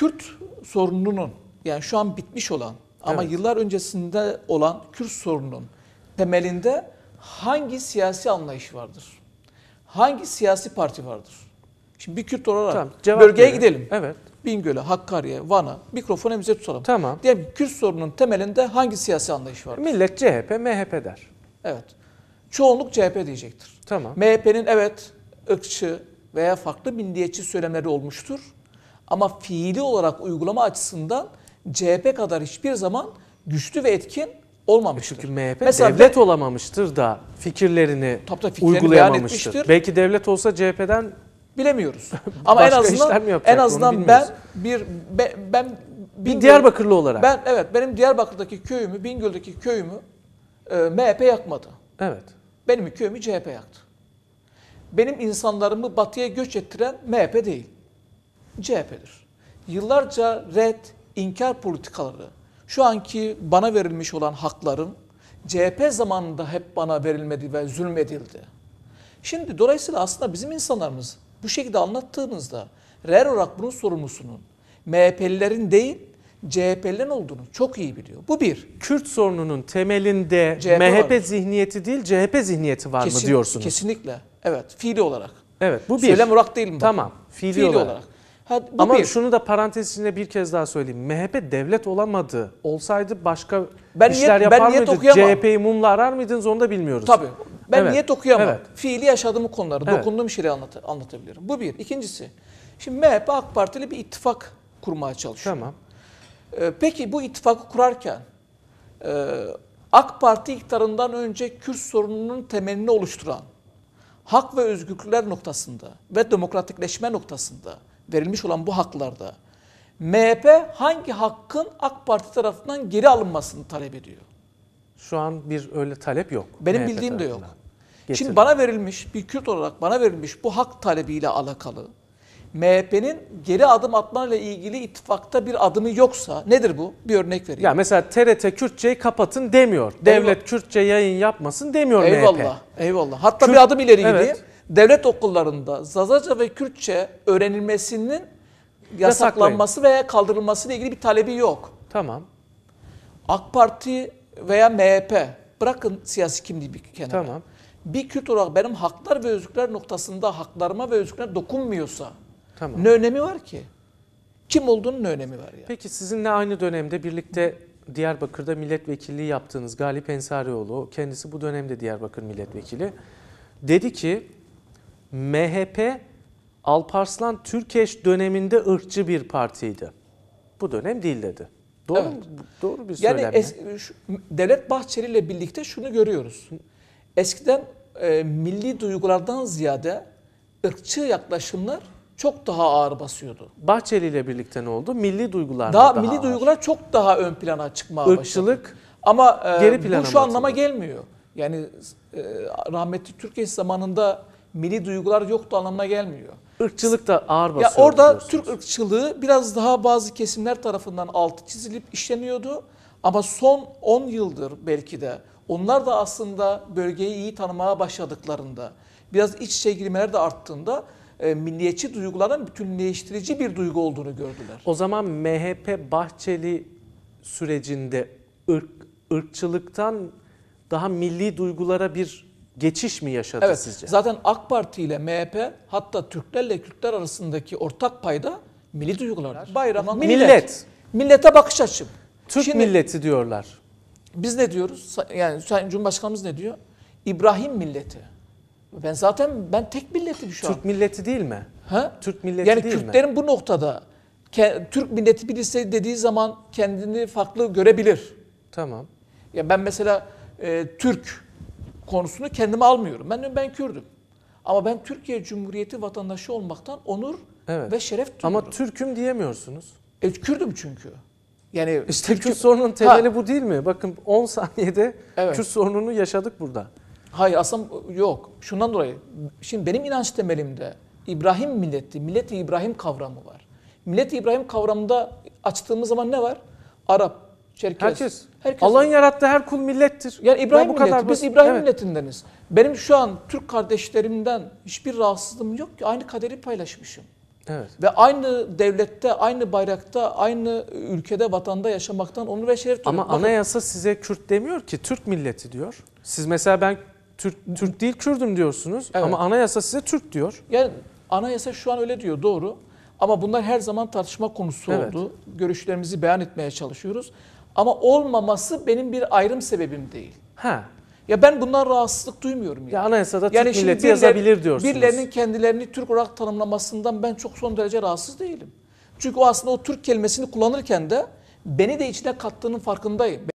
Kürt sorununun yani şu an bitmiş olan ama evet. yıllar öncesinde olan Kürt sorununun temelinde hangi siyasi anlayış vardır? Hangi siyasi parti vardır? Şimdi bir Kürt olarak tamam, bölgeye verin. gidelim. Evet. Bingöl'e, Hakkari'ye, Van'a mikrofonu elimize tutalım. Tamam. Diyelim Kürt sorununun temelinde hangi siyasi anlayış vardır? Millet CHP, MHP der. Evet. Çoğunluk CHP diyecektir. Tamam. MHP'nin evet ırkçı veya farklı milliyetçi söylemleri olmuştur. Ama fiili olarak uygulama açısından CHP kadar hiçbir zaman güçlü ve etkin olmamıştır. E çünkü MHP Mesela devlet de, olamamıştır da fikirlerini, tabii, tabii fikirlerini uygulayamamıştır. Belki devlet olsa CHP'den bilemiyoruz. Ama en azından en azından ben bir be, ben Bingöl, bir Diyarbakırlı olarak. Ben evet benim Diyarbakır'daki köyümü, Bingöl'deki köyümü e, MHP yakmadı. Evet. Benim köyümü CHP yaktı. Benim insanlarımı batıya göç ettiren MHP değil. CHP'dir. Yıllarca red, inkar politikaları, şu anki bana verilmiş olan hakların CHP zamanında hep bana verilmedi ve zulmedildi. Şimdi dolayısıyla aslında bizim insanlarımız bu şekilde anlattığımızda reel olarak bunun sorumlusunun MHP'lilerin değil CHP'lilerin olduğunu çok iyi biliyor. Bu bir. Kürt sorununun temelinde CHP MHP var. zihniyeti değil CHP zihniyeti var Kesin, mı diyorsunuz? Kesinlikle. Evet. Fiili olarak. Evet bu bir. Söylem olarak değil mi? Tamam. Fiili, fiili olarak. olarak. Ha, bu Ama bir. şunu da parantez içinde bir kez daha söyleyeyim. MHP devlet olamadı. Olsaydı başka ben işler niyet, yapar ben mıydı? CHP'yi mumla arar mıydınız onu da bilmiyoruz. Tabii. Ben evet. niyet okuyamam. Evet. Fiili yaşadığım konuları, evet. dokunduğum şeyleri anlat anlatabilirim. Bu bir. İkincisi, şimdi MHP AK Parti ile bir ittifak kurmaya çalışıyor. Tamam. Ee, peki bu ittifakı kurarken e, AK Parti iktidarından önce Kürt sorununun temelini oluşturan hak ve özgürlükler noktasında ve demokratikleşme noktasında verilmiş olan bu haklarda MHP hangi hakkın AK Parti tarafından geri alınmasını talep ediyor? Şu an bir öyle talep yok. Benim MHP bildiğim de yok. Getirdim. Şimdi bana verilmiş, bir Kürt olarak bana verilmiş bu hak talebiyle alakalı MHP'nin geri adım atmayla ilgili ittifakta bir adımı yoksa nedir bu? Bir örnek vereyim. Ya mesela TRT Kürtçeyi kapatın demiyor. Devlet Eyvallah. Kürtçe yayın yapmasın demiyor eyvallah, MHP. Eyvallah. Eyvallah. Hatta Kürt, bir adım ileri evet devlet okullarında Zazaca ve Kürtçe öğrenilmesinin yasaklanması veya kaldırılması ile ilgili bir talebi yok. Tamam. AK Parti veya MHP bırakın siyasi kimliği bir kenara. Tamam. Bir Kürt olarak benim haklar ve özgürlükler noktasında haklarıma ve özgürlüklerime dokunmuyorsa tamam. ne önemi var ki? Kim olduğunun ne önemi var yani? Peki sizinle aynı dönemde birlikte Diyarbakır'da milletvekilliği yaptığınız Galip Ensarioğlu, kendisi bu dönemde Diyarbakır milletvekili, dedi ki MHP Alparslan Türkeş döneminde ırkçı bir partiydi. Bu dönem değil dedi. Doğru evet. Doğru bir yani söylem. Es, Devlet Bahçeli ile birlikte şunu görüyoruz. Eskiden e, milli duygulardan ziyade ırkçı yaklaşımlar çok daha ağır basıyordu. Bahçeli ile birlikte ne oldu? Milli duygular daha, daha milli ağır. duygular çok daha ön plana çıkmaya Irkçılık başladı. Irkçılık ama e, geri plana bu şu batıldı. anlama gelmiyor. Yani e, rahmetli Türkiye zamanında milli duygular yoktu anlamına gelmiyor. Irkçılık da ağır basıyor. Ya orada Türk ırkçılığı biraz daha bazı kesimler tarafından altı çizilip işleniyordu. Ama son 10 yıldır belki de onlar da aslında bölgeyi iyi tanımaya başladıklarında, biraz iç içe girmeler de arttığında e, milliyetçi duyguların bütünleştirici bir duygu olduğunu gördüler. O zaman MHP Bahçeli sürecinde ırk, ırkçılıktan daha milli duygulara bir geçiş mi yaşadı evet, sizce? Zaten AK Parti ile MHP hatta Türklerle Kürtler arasındaki ortak payda milli duygular, Bayrak, millet. millet. Millete bakış açım. Türk Şimdi, milleti diyorlar. Biz ne diyoruz? Yani Sayın Cumhurbaşkanımız ne diyor? İbrahim milleti. Ben zaten ben tek milleti şu Türk an. Türk milleti değil mi? Ha? Türk milleti yani değil Kürtlerin mi? bu noktada Türk milleti bilirse dediği zaman kendini farklı görebilir. Tamam. Ya ben mesela e, Türk konusunu kendime almıyorum. Ben ben Kürdüm. Ama ben Türkiye Cumhuriyeti vatandaşı olmaktan onur evet. ve şeref duyuyorum. Ama Türk'üm diyemiyorsunuz. E, Kürdüm çünkü. Yani işte Kürt sorunun temeli ha. bu değil mi? Bakın 10 saniyede evet. Kürt sorununu yaşadık burada. Hayır aslında yok. Şundan dolayı şimdi benim inanç temelimde İbrahim milleti, milleti İbrahim kavramı var. Millet İbrahim kavramında açtığımız zaman ne var? Arap, Çerkez. Herkes. Herkes Allah'ın yarattığı her kul millettir. Yani İbrahim ya bu milleti. Kadar biz İbrahim evet. milletindeniz. Benim şu an Türk kardeşlerimden hiçbir rahatsızlığım yok ki aynı kaderi paylaşmışım. Evet. Ve aynı devlette, aynı bayrakta, aynı ülkede, vatanda yaşamaktan onur ve şeref duyuyorum. Ama anayasa size Kürt demiyor ki Türk milleti diyor. Siz mesela ben Türk, Türk değil Kürdüm diyorsunuz evet. ama anayasa size Türk diyor. Yani anayasa şu an öyle diyor doğru. Ama bunlar her zaman tartışma konusu evet. oldu. Görüşlerimizi beyan etmeye çalışıyoruz. Ama olmaması benim bir ayrım sebebim değil. Ha. Ya ben bundan rahatsızlık duymuyorum. Yani. Ya anayasada Türk yani milleti biriler, yazabilir diyorsunuz. Birilerinin kendilerini Türk olarak tanımlamasından ben çok son derece rahatsız değilim. Çünkü o aslında o Türk kelimesini kullanırken de beni de içine kattığının farkındayım.